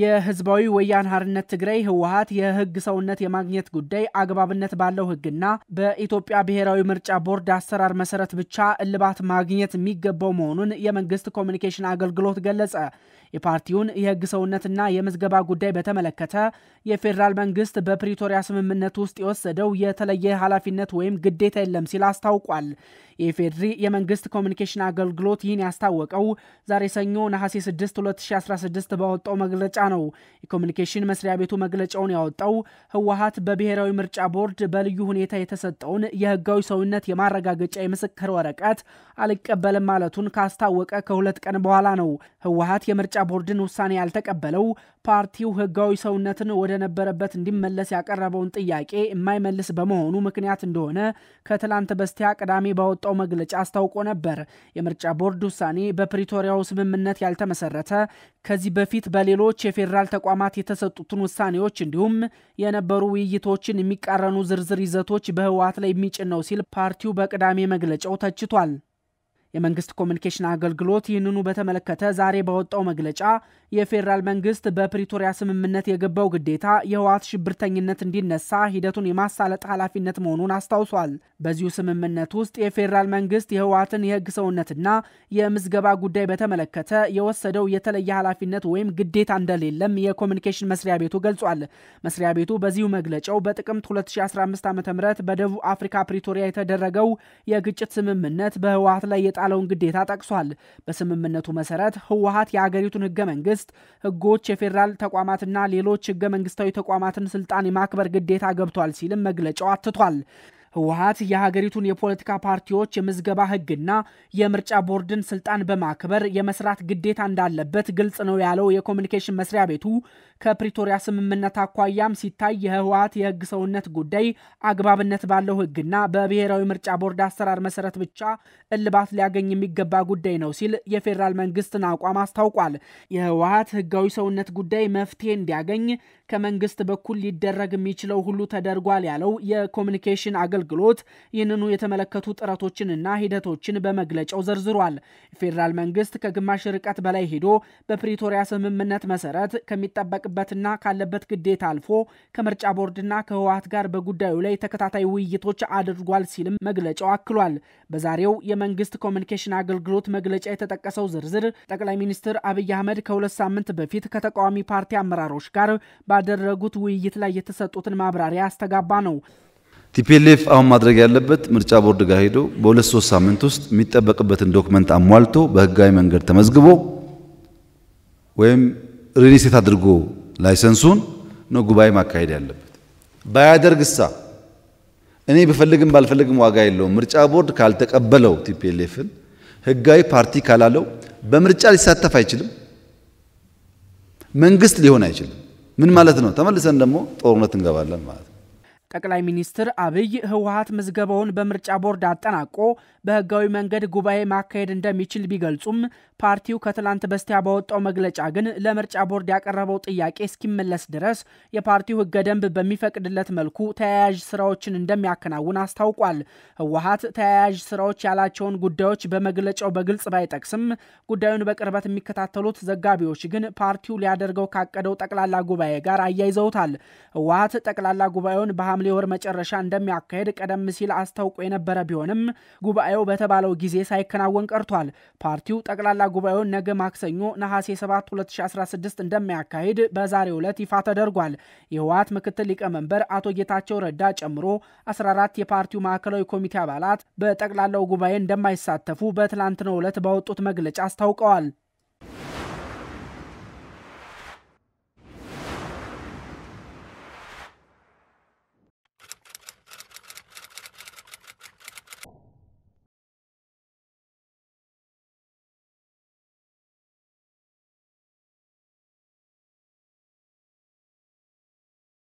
የህዝባዊ ወያነ ሓርነት ትግራይ ህወሓት የህግ ሰውነት የማግኘት ጉዳይ አግባብነት ባለው ህግና በኢትዮጵያ ብሔራዊ ምርጫ ቦርድ አሰራር መሰረት ብቻ እልባት ማግኘት የሚገባው መሆኑን የመንግስት ኮሚኒኬሽን አገልግሎት ገለጸ። የፓርቲውን የህግ ሰውነትና የምዝገባ ጉዳይ በተመለከተ የፌዴራል መንግስት በፕሪቶሪያ ስምምነት ውስጥ የወሰደው የተለየ ኃላፊነት ወይም ግዴታ የለም ሲል አስታውቋል። የኢፌድሪ የመንግስት ኮሚኒኬሽን አገልግሎት ይህን ያስታወቀው ዛሬ ሰኞ ነሐሴ 6 2016 ባወጣው መግለጫ ነው። የኮሚኒኬሽን መስሪያ ቤቱ መግለጫውን ያወጣው ህወሀት በብሔራዊ ምርጫ ቦርድ በልዩ ሁኔታ የተሰጠውን የህጋዊ ሰውነት የማረጋገጫ የምስክር ወረቀት አልቀበልም ማለቱን ካስታወቀ ከሁለት ቀን በኋላ ነው። ህወሀት የምርጫ ቦርድን ውሳኔ ያልተቀበለው ፓርቲው ህጋዊ ሰውነትን ወደ ነበረበት እንዲመለስ ያቀረበውን ጥያቄ የማይመልስ በመሆኑ ምክንያት እንደሆነ ከትላንት በስቲያ ቅዳሜ ባወጣው መግለጫ አስታውቆ ነበር። የምርጫ ቦርድ ውሳኔ በፕሪቶሪያው ስምምነት ያልተመሰረተ ከዚህ በፊት በሌሎች የፌዴራል ተቋማት የተሰጡትን ውሳኔዎች እንዲሁም የነበሩ ውይይቶችን የሚቃረኑ ዝርዝር ይዘቶች በህወሓት ላይ የሚጭን ነው ሲል ፓርቲው በቅዳሜ መግለጫው ተችቷል። የመንግስት ኮሚኒኬሽን አገልግሎት ይህንኑ በተመለከተ ዛሬ በወጣው መግለጫ የፌዴራል መንግስት በፕሪቶሪያ ስምምነት የገባው ግዴታ የህወሓት ሽብርተኝነት እንዲነሳ ሂደቱን የማሳለጥ ኃላፊነት መሆኑን አስታውሷል። በዚሁ ስምምነት ውስጥ የፌዴራል መንግስት የህወሓትን የህግ ሰውነትና የምዝገባ ጉዳይ በተመለከተ የወሰደው የተለየ ኃላፊነት ወይም ግዴታ እንደሌለም የኮሚኒኬሽን መስሪያ ቤቱ ገልጿል። መስሪያ ቤቱ በዚሁ መግለጫው በጥቅምት 2015 ዓ ም በደቡብ አፍሪካ ፕሪቶሪያ የተደረገው የግጭት ስምምነት በህወሓት ላይ የተጣለውን ግዴታ ጠቅሷል። በስምምነቱ መሰረት ህወሀት የአገሪቱን ህገ መንግስት፣ ህጎች፣ የፌዴራል ተቋማትና ሌሎች ህገ መንግስታዊ ተቋማትን ስልጣን የማክበር ግዴታ ገብቷል ሲልም መግለጫው አትቷል። ህወሀት የሀገሪቱን የፖለቲካ ፓርቲዎች የምዝገባ ህግና የምርጫ ቦርድን ስልጣን በማክበር የመስራት ግዴታ እንዳለበት ግልጽ ነው ያለው የኮሚኒኬሽን መስሪያ ቤቱ ከፕሪቶሪያ ስምምነት አኳያም ሲታይ የህወሀት የህግ ሰውነት ጉዳይ አግባብነት ባለው ህግና በብሔራዊ ምርጫ ቦርድ አሰራር መሰረት ብቻ እልባት ሊያገኝ የሚገባ ጉዳይ ነው ሲል የፌዴራል መንግስትን አቋም አስታውቋል። የህወሀት ህጋዊ ሰውነት ጉዳይ መፍትሄ እንዲያገኝ ከመንግስት በኩል ሊደረግ የሚችለው ሁሉ ተደርጓል ያለው የኮሚኒኬሽን አገ አገልግሎት ይህንኑ የተመለከቱ ጥረቶችንና ሂደቶችን በመግለጫው ዘርዝሯል። የፌዴራል መንግስት ከግማሽ ርቀት በላይ ሄዶ በፕሪቶሪያ ስምምነት መሰረት ከሚጠበቅበትና ካለበት ግዴታ አልፎ ከምርጫ ቦርድና ከህወሀት ጋር በጉዳዩ ላይ ተከታታይ ውይይቶች አድርጓል ሲልም መግለጫው አክሏል። በዛሬው የመንግስት ኮሚኒኬሽን አገልግሎት መግለጫ የተጠቀሰው ዝርዝር ጠቅላይ ሚኒስትር አብይ አህመድ ከሁለት ሳምንት በፊት ከተቃዋሚ ፓርቲ አመራሮች ጋር ባደረጉት ውይይት ላይ የተሰጡትን ማብራሪያ አስተጋባ ነው። ቲፒኤልኤፍ አሁን ማድረግ ያለበት ምርጫ ቦርድ ጋር ሄዶ በሁለት ሶስት ሳምንት ውስጥ የሚጠበቅበትን ዶክመንት አሟልቶ በህጋዊ መንገድ ተመዝግቦ ወይም ሪሊስት አድርጎ ላይሰንሱን ነው ጉባኤ ማካሄድ ያለበት። ባያደርግሳ እኔ ብፈልግም ባልፈልግም ዋጋ የለውም። ምርጫ ቦርድ ካልተቀበለው ቲፒኤልኤፍን ህጋዊ ፓርቲ ካላለው በምርጫ ሊሳተፍ አይችልም፣ መንግስት ሊሆን አይችልም። ምን ማለት ነው? ተመልሰን ደግሞ ጦርነት እንገባለን ማለት ነው። ጠቅላይ ሚኒስትር አብይ ህወሀት ምዝገባውን በምርጫ ቦርድ አጠናቆ በህጋዊ መንገድ ጉባኤ ማካሄድ እንደሚችል ቢገልጹም ፓርቲው ከትላንት በስቲያ ባወጣው መግለጫ ግን ለምርጫ ቦርድ ያቀረበው ጥያቄ እስኪመለስ ድረስ የፓርቲው ህገ ደንብ በሚፈቅድለት መልኩ ተያያዥ ስራዎችን እንደሚያከናውን አስታውቋል። ህወሀት ተያያዥ ስራዎች ያላቸውን ጉዳዮች በመግለጫው በግልጽ ባይጠቅስም ጉዳዩን በቅርበት የሚከታተሉት ዘጋቢዎች ግን ፓርቲው ሊያደርገው ካቀደው ጠቅላላ ጉባኤ ጋር አያይዘውታል። ህወሀት ጠቅላላ ጉባኤውን በሐምሌ ወር መጨረሻ እንደሚያካሄድ ቀደም ሲል አስታውቆ የነበረ ቢሆንም ጉባኤው በተባለው ጊዜ ሳይከናወን ቀርቷል። ፓርቲው ጠቅላላ ጉባኤውን ነገ ማክሰኞ ነሐሴ 7 2016 እንደሚያካሂድ በዛሬው ዕለት ይፋ ተደርጓል። የህወሓት ምክትል ሊቀመንበር አቶ ጌታቸው ረዳ ጨምሮ 14 የፓርቲው ማዕከላዊ ኮሚቴ አባላት በጠቅላላው ጉባኤ እንደማይሳተፉ በትላንትናው ዕለት ባወጡት መግለጫ አስታውቀዋል።